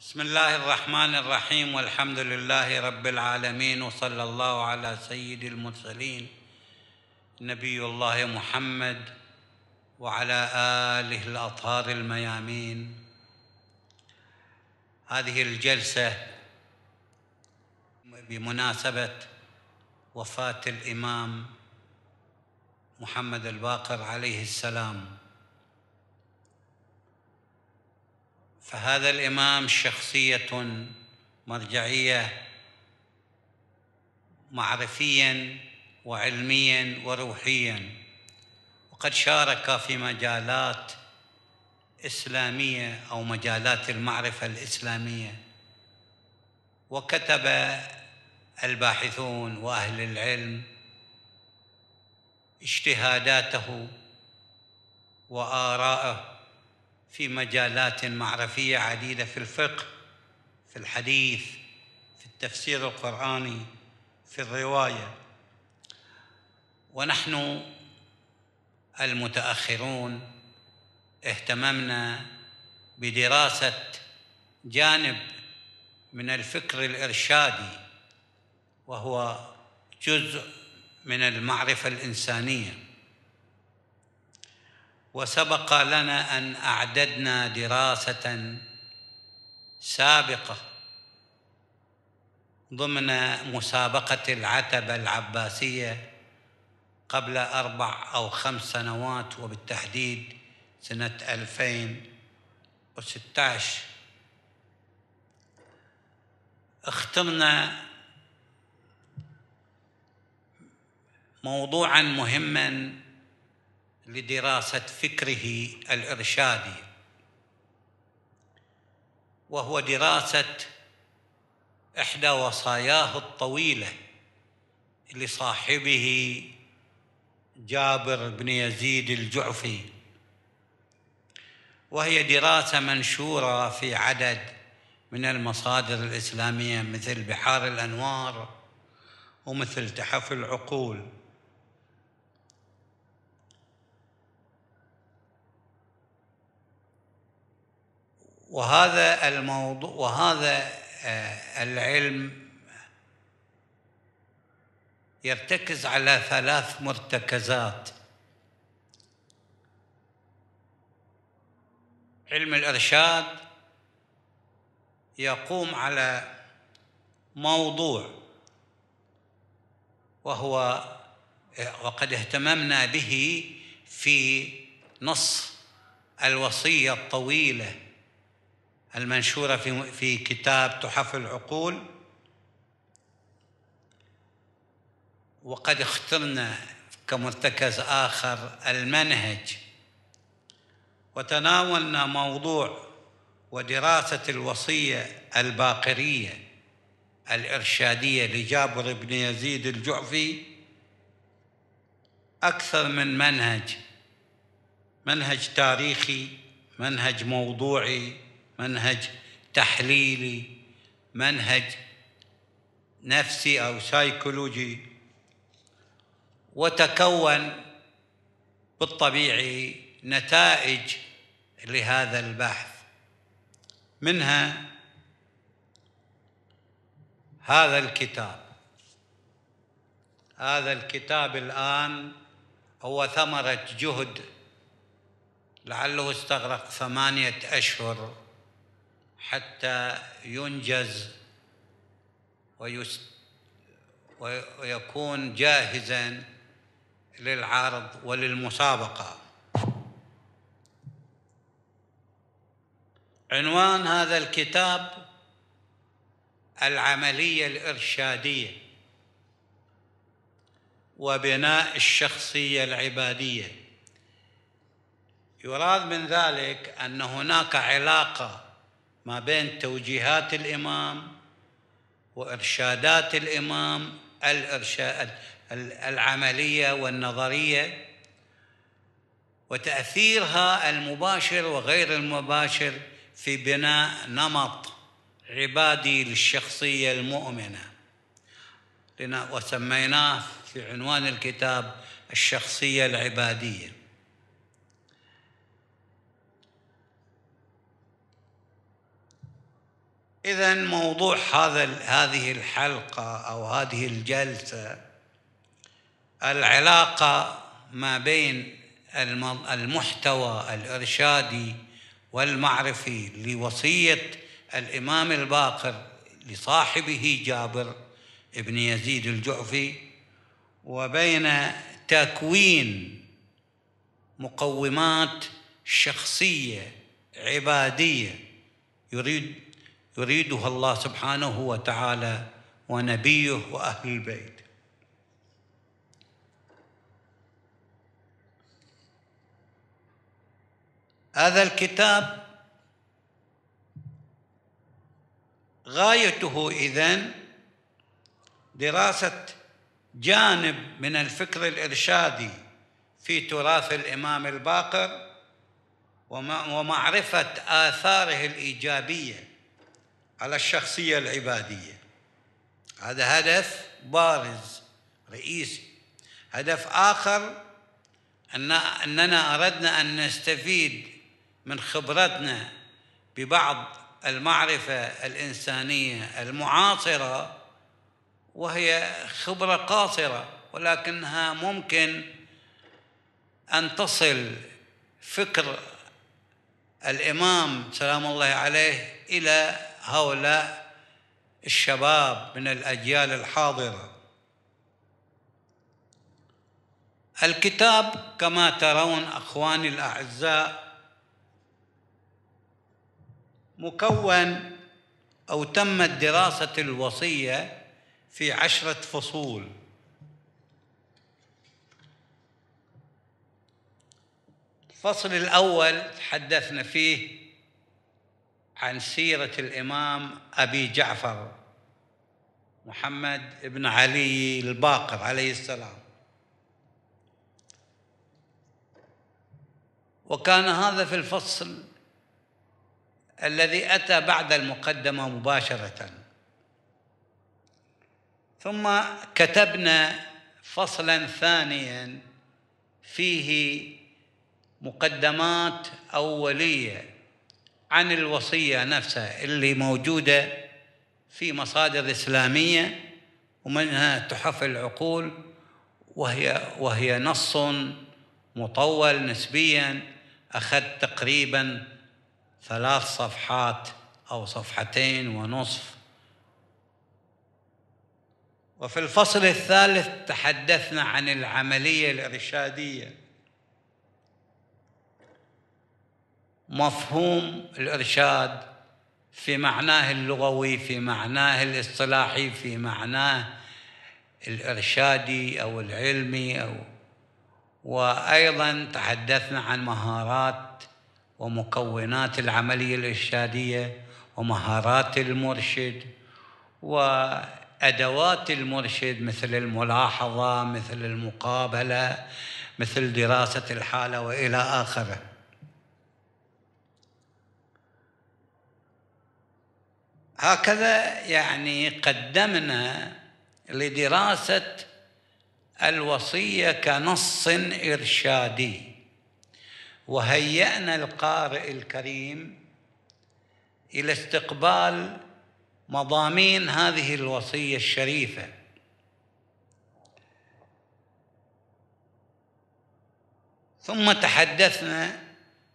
بسم الله الرحمن الرحيم والحمد لله رب العالمين وصلى الله على سيد المرسلين نبي الله محمد وعلى آله الأطهار الميامين هذه الجلسة بمناسبة وفاة الإمام محمد الباقر عليه السلام فهذا الامام شخصيه مرجعيه معرفيا وعلميا وروحيا وقد شارك في مجالات اسلاميه او مجالات المعرفه الاسلاميه وكتب الباحثون واهل العلم اجتهاداته وآراءه في مجالات معرفيه عديده في الفقه في الحديث في التفسير القراني في الروايه ونحن المتاخرون اهتممنا بدراسه جانب من الفكر الارشادي وهو جزء من المعرفه الانسانيه وسبق لنا ان اعددنا دراسه سابقه ضمن مسابقه العتبه العباسيه قبل اربع او خمس سنوات وبالتحديد سنه 2016 اخترنا موضوعا مهما لدراسة فكره الإرشادي وهو دراسة إحدى وصاياه الطويلة لصاحبه جابر بن يزيد الجعفي وهي دراسة منشورة في عدد من المصادر الإسلامية مثل بحار الأنوار ومثل تحف العقول وهذا الموضوع وهذا آه، العلم يرتكز على ثلاث مرتكزات علم الارشاد يقوم على موضوع وهو وقد اهتممنا به في نص الوصيه الطويله المنشورة في, في كتاب تحف العقول وقد اخترنا كمرتكز آخر المنهج وتناولنا موضوع ودراسة الوصية الباقرية الإرشادية لجابر بن يزيد الجعفي أكثر من منهج منهج تاريخي منهج موضوعي منهج تحليلي منهج نفسي او سايكولوجي وتكون بالطبيعي نتائج لهذا البحث منها هذا الكتاب هذا الكتاب الان هو ثمره جهد لعله استغرق ثمانيه اشهر حتى ينجز ويكون جاهزا للعرض وللمسابقه عنوان هذا الكتاب العمليه الارشاديه وبناء الشخصيه العباديه يراد من ذلك ان هناك علاقه ما بين توجيهات الإمام وإرشادات الإمام الإرشاد العملية والنظرية وتأثيرها المباشر وغير المباشر في بناء نمط عبادي للشخصية المؤمنة وسميناه في عنوان الكتاب الشخصية العبادية إذا موضوع هذا هذه الحلقة أو هذه الجلسة العلاقة ما بين المحتوى الإرشادي والمعرفي لوصية الإمام الباقر لصاحبه جابر بن يزيد الجعفي وبين تكوين مقومات شخصية عبادية يريد يريدها الله سبحانه وتعالى ونبيه واهل البيت هذا الكتاب غايته اذن دراسه جانب من الفكر الارشادي في تراث الامام الباقر ومعرفه اثاره الايجابيه على الشخصية العبادية هذا هدف بارز رئيسي هدف آخر أن أننا أردنا أن نستفيد من خبرتنا ببعض المعرفة الإنسانية المعاصرة وهي خبرة قاصرة ولكنها ممكن أن تصل فكر الإمام سلام الله عليه إلى هؤلاء الشباب من الاجيال الحاضره الكتاب كما ترون اخواني الاعزاء مكون او تمت دراسه الوصيه في عشره فصول الفصل الاول تحدثنا فيه عن سيرة الإمام أبي جعفر محمد بن علي الباقر عليه السلام وكان هذا في الفصل الذي أتى بعد المقدمة مباشرة ثم كتبنا فصلا ثانيا فيه مقدمات أولية عن الوصية نفسها اللي موجودة في مصادر إسلامية ومنها تحف العقول وهي وهي نص مطول نسبيا أخذ تقريبا ثلاث صفحات أو صفحتين ونصف وفي الفصل الثالث تحدثنا عن العملية الإرشادية مفهوم الارشاد في معناه اللغوي في معناه الاصطلاحي في معناه الارشادي او العلمي او وايضا تحدثنا عن مهارات ومكونات العمليه الارشاديه ومهارات المرشد وادوات المرشد مثل الملاحظه مثل المقابله مثل دراسه الحاله والى اخره هكذا يعني قدمنا لدراسة الوصية كنص إرشادي وهيأنا القارئ الكريم إلى استقبال مضامين هذه الوصية الشريفة ثم تحدثنا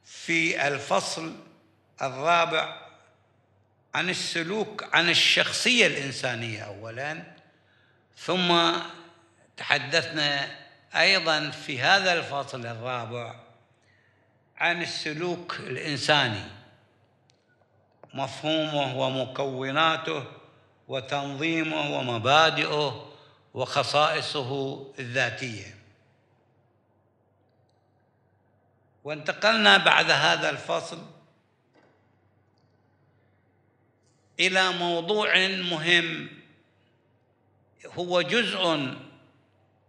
في الفصل الرابع عن السلوك عن الشخصية الإنسانية أولا ثم تحدثنا أيضا في هذا الفصل الرابع عن السلوك الإنساني مفهومه ومكوناته وتنظيمه ومبادئه وخصائصه الذاتيه وانتقلنا بعد هذا الفصل الى موضوع مهم هو جزء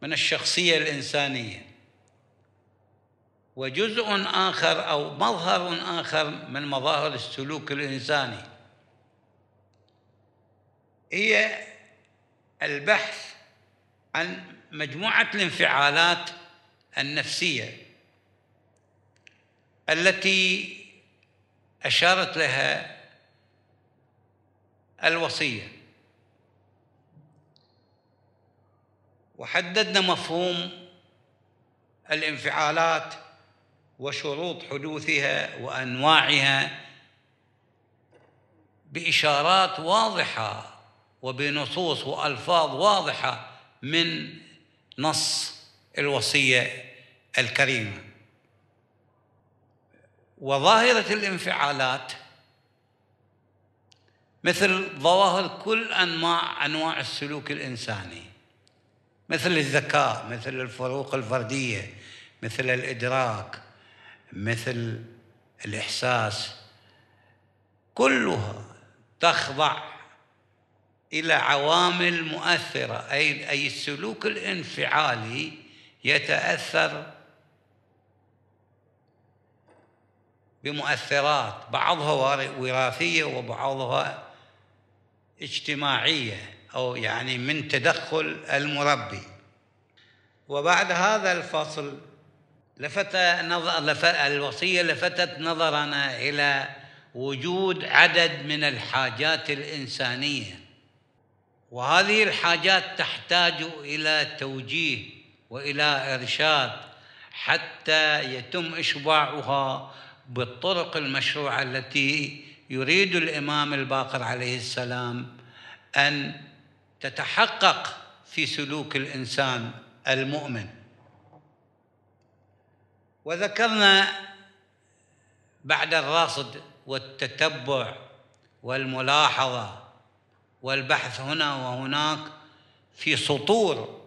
من الشخصيه الانسانيه وجزء اخر او مظهر اخر من مظاهر السلوك الانساني هي البحث عن مجموعه الانفعالات النفسيه التي اشارت لها الوصية وحددنا مفهوم الانفعالات وشروط حدوثها وأنواعها بإشارات واضحة وبنصوص وألفاظ واضحة من نص الوصية الكريمة وظاهرة الانفعالات مثل ظواهر كل أنواع أنواع السلوك الإنساني مثل الذكاء مثل الفروق الفردية مثل الإدراك مثل الإحساس كلها تخضع إلى عوامل مؤثرة أي أي السلوك الانفعالي يتأثر بمؤثرات بعضها وراثية وبعضها اجتماعية أو يعني من تدخل المربي وبعد هذا الفصل لفت نظر لف... الوصية لفتت نظرنا إلى وجود عدد من الحاجات الإنسانية وهذه الحاجات تحتاج إلى توجيه وإلى إرشاد حتى يتم إشباعها بالطرق المشروعة التي يريد الامام الباقر عليه السلام ان تتحقق في سلوك الانسان المؤمن وذكرنا بعد الرصد والتتبع والملاحظه والبحث هنا وهناك في سطور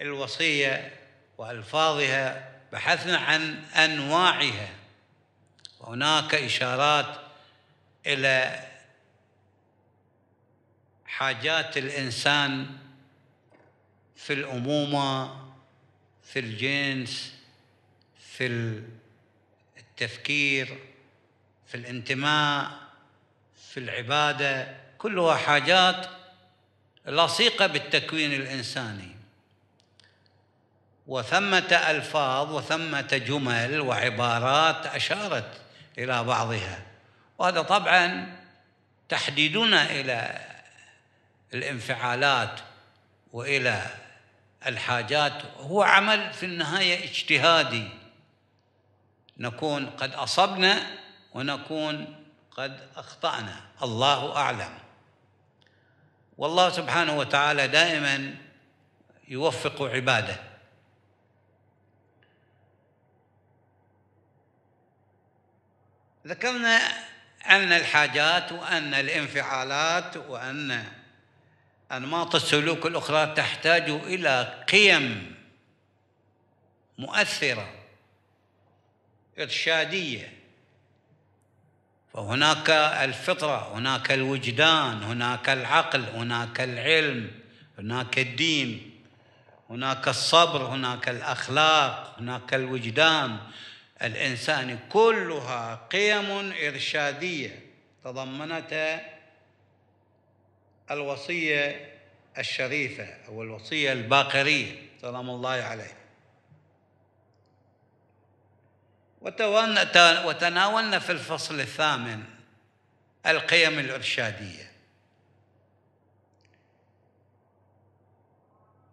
الوصيه والفاظها بحثنا عن انواعها هناك إشارات إلى حاجات الإنسان في الأمومة في الجنس في التفكير في الانتماء في العبادة كلها حاجات لصيقة بالتكوين الإنساني وثمة ألفاظ وثمة جمل وعبارات أشارت إلى بعضها وهذا طبعا تحديدنا إلى الانفعالات وإلى الحاجات هو عمل في النهاية اجتهادي نكون قد أصبنا ونكون قد أخطأنا الله أعلم والله سبحانه وتعالى دائما يوفق عباده ذكرنا أن الحاجات وأن الانفعالات وأن أنماط السلوك الأخرى تحتاج إلى قيم مؤثرة إرشادية فهناك الفطرة هناك الوجدان هناك العقل هناك العلم هناك الدين هناك الصبر هناك الأخلاق هناك الوجدان الإنسان كلها قيم إرشادية تضمنتها الوصية الشريفة أو الوصية الباقرية سلام الله عليه وتناولنا في الفصل الثامن القيم الإرشادية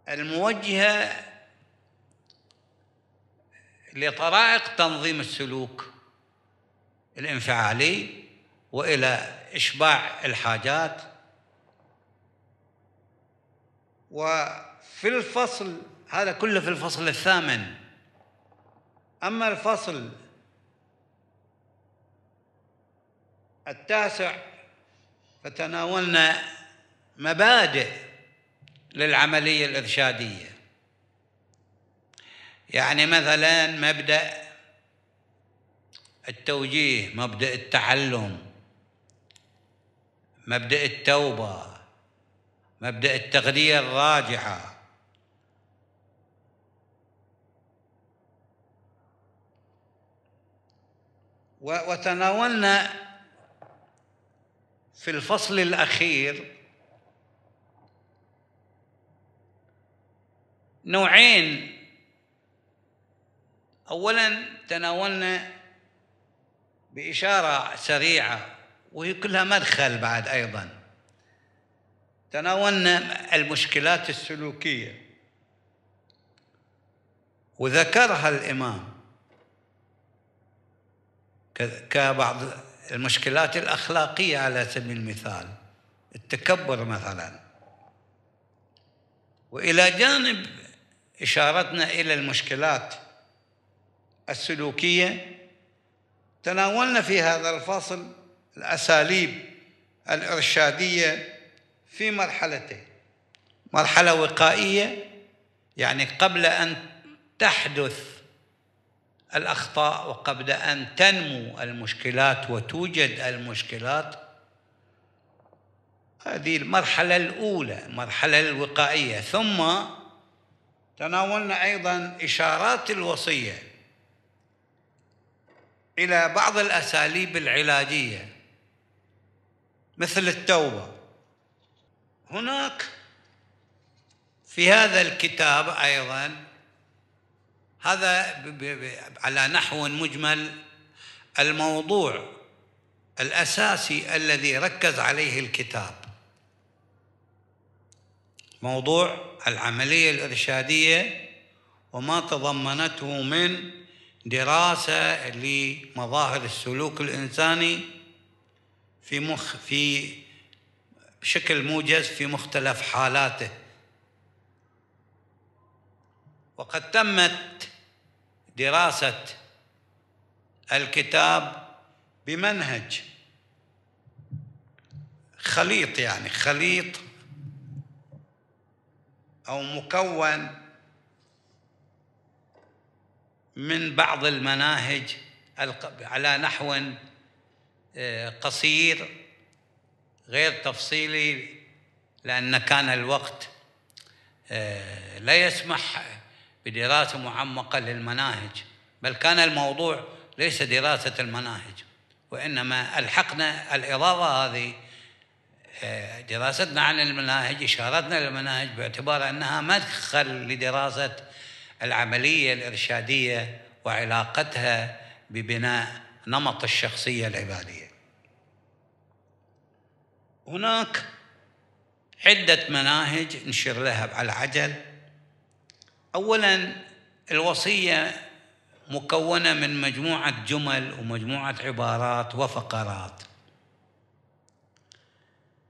الموجهة لطرائق تنظيم السلوك الانفعالي والى اشباع الحاجات وفي الفصل هذا كله في الفصل الثامن اما الفصل التاسع فتناولنا مبادئ للعمليه الارشاديه يعني مثلا مبدأ التوجيه مبدأ التعلم مبدأ التوبة مبدأ التغذية الراجحة وتناولنا في الفصل الأخير نوعين أولا تناولنا بإشارة سريعة وهي كلها مدخل بعد أيضا تناولنا المشكلات السلوكية وذكرها الإمام كبعض المشكلات الأخلاقية على سبيل المثال التكبر مثلا وإلى جانب إشارتنا إلى المشكلات السلوكية تناولنا في هذا الفصل الأساليب الإرشادية في مرحلتين مرحلة وقائية يعني قبل أن تحدث الأخطاء وقبل أن تنمو المشكلات وتوجد المشكلات هذه المرحلة الأولى المرحلة الوقائية ثم تناولنا أيضا إشارات الوصية إلى بعض الأساليب العلاجية مثل التوبة هناك في هذا الكتاب أيضا هذا على نحو مجمل الموضوع الأساسي الذي ركز عليه الكتاب موضوع العملية الإرشادية وما تضمنته من دراسة لمظاهر السلوك الإنساني في مخ في بشكل موجز في مختلف حالاته وقد تمت دراسة الكتاب بمنهج خليط يعني خليط أو مكون من بعض المناهج على نحو آه، قصير غير تفصيلي لأن كان الوقت آه، لا يسمح بدراسة معمقة للمناهج بل كان الموضوع ليس دراسة المناهج وإنما ألحقنا الإضافة هذه آه، دراستنا عن المناهج إشارتنا للمناهج باعتبار أنها مدخل لدراسة العمليه الارشاديه وعلاقتها ببناء نمط الشخصيه العباديه هناك عده مناهج نشير لها على عجل اولا الوصيه مكونه من مجموعه جمل ومجموعه عبارات وفقرات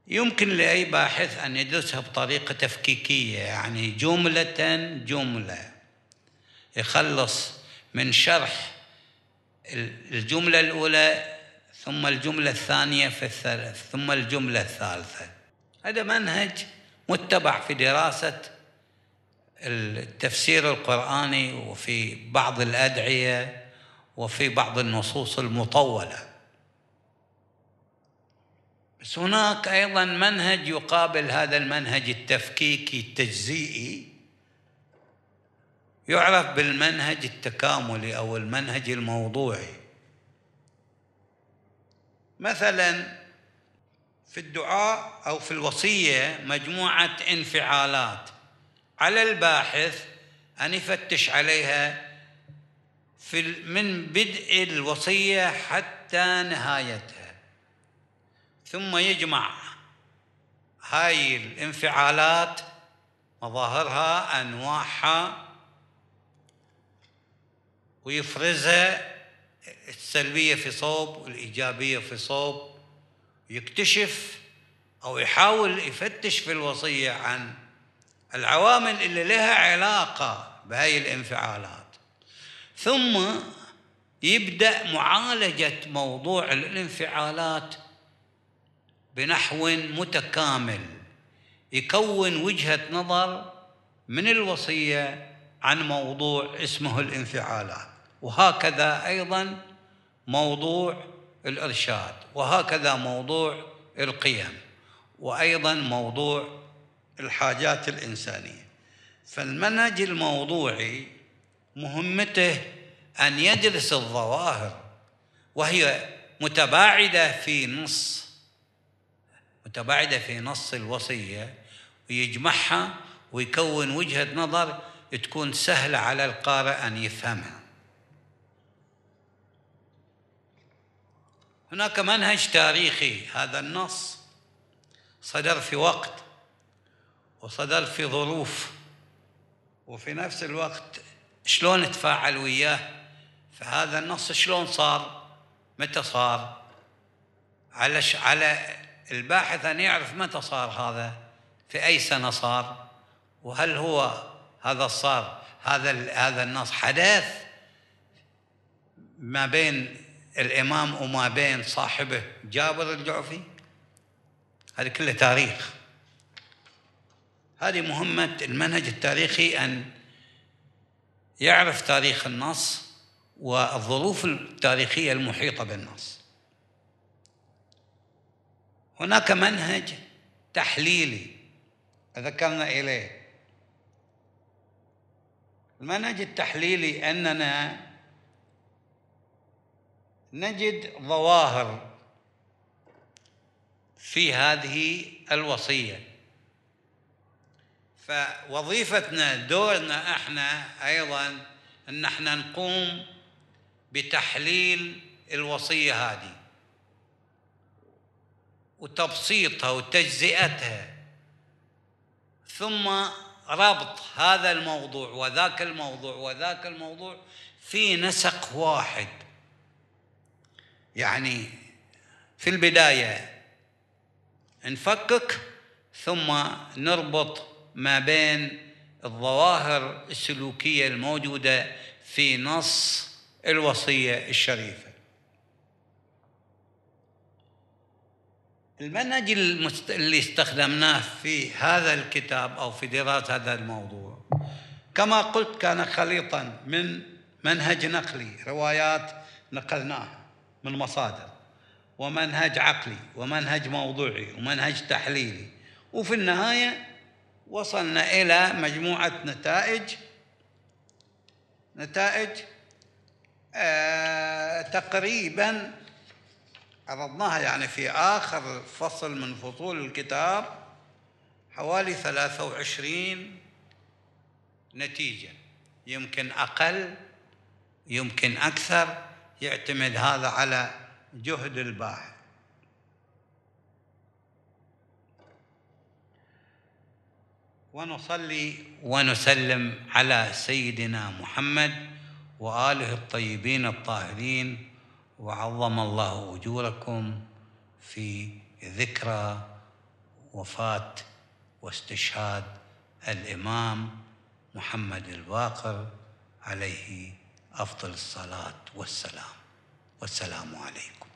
يمكن لاي باحث ان يدرسها بطريقه تفكيكيه يعني جمله جمله يخلص من شرح الجملة الأولى ثم الجملة الثانية في الثالث ثم الجملة الثالثة هذا منهج متبع في دراسة التفسير القرآني وفي بعض الأدعية وفي بعض النصوص المطولة بس هناك أيضا منهج يقابل هذا المنهج التفكيكي التجزيئي يعرف بالمنهج التكاملي أو المنهج الموضوعي مثلا في الدعاء أو في الوصية مجموعة انفعالات على الباحث أن يفتش عليها في من بدء الوصية حتى نهايتها ثم يجمع هاي الانفعالات مظاهرها أنواعها ويفرزها السلبية في صوب والإيجابية في صوب يكتشف أو يحاول يفتش في الوصية عن العوامل اللي لها علاقة بهاي الانفعالات ثم يبدأ معالجة موضوع الانفعالات بنحو متكامل يكون وجهة نظر من الوصية عن موضوع اسمه الانفعالات وهكذا ايضا موضوع الارشاد وهكذا موضوع القيم وايضا موضوع الحاجات الانسانيه فالمنهج الموضوعي مهمته ان يدرس الظواهر وهي متباعده في نص متباعده في نص الوصيه ويجمعها ويكون وجهه نظر تكون سهلة على القارئ أن يفهمها هناك منهج تاريخي هذا النص صدر في وقت وصدر في ظروف وفي نفس الوقت شلون تفاعل وياه فهذا النص شلون صار متى صار على على الباحث ان يعرف متى صار هذا في اي سنه صار وهل هو هذا صار هذا هذا النص حدث ما بين الامام وما بين صاحبه جابر الجعفي هذا كله تاريخ هذه مهمة المنهج التاريخي أن يعرف تاريخ النص والظروف التاريخية المحيطة بالنص هناك منهج تحليلي ذكرنا إليه المنهج التحليلي أننا نجد ظواهر في هذه الوصية فوظيفتنا دورنا احنا أيضا أن احنا نقوم بتحليل الوصية هذه وتبسيطها وتجزئتها ثم ربط هذا الموضوع وذاك الموضوع وذاك الموضوع في نسق واحد يعني في البداية نفكك ثم نربط ما بين الظواهر السلوكية الموجودة في نص الوصية الشريفة المنهج المست... اللي استخدمناه في هذا الكتاب أو في دراسة هذا الموضوع كما قلت كان خليطا من منهج نقلي روايات نقلناها من مصادر ومنهج عقلي ومنهج موضوعي ومنهج تحليلي وفي النهاية وصلنا إلى مجموعة نتائج نتائج آه تقريبا عرضناها يعني في آخر فصل من فصول الكتاب حوالي 23 نتيجة يمكن أقل يمكن أكثر يعتمد هذا على جهد الباحث ونصلي ونسلم على سيدنا محمد وآله الطيبين الطاهرين وعظم الله أجوركم في ذكرى وفاة واستشهاد الإمام محمد الباقر عليه أفضل الصلاة والسلام والسلام عليكم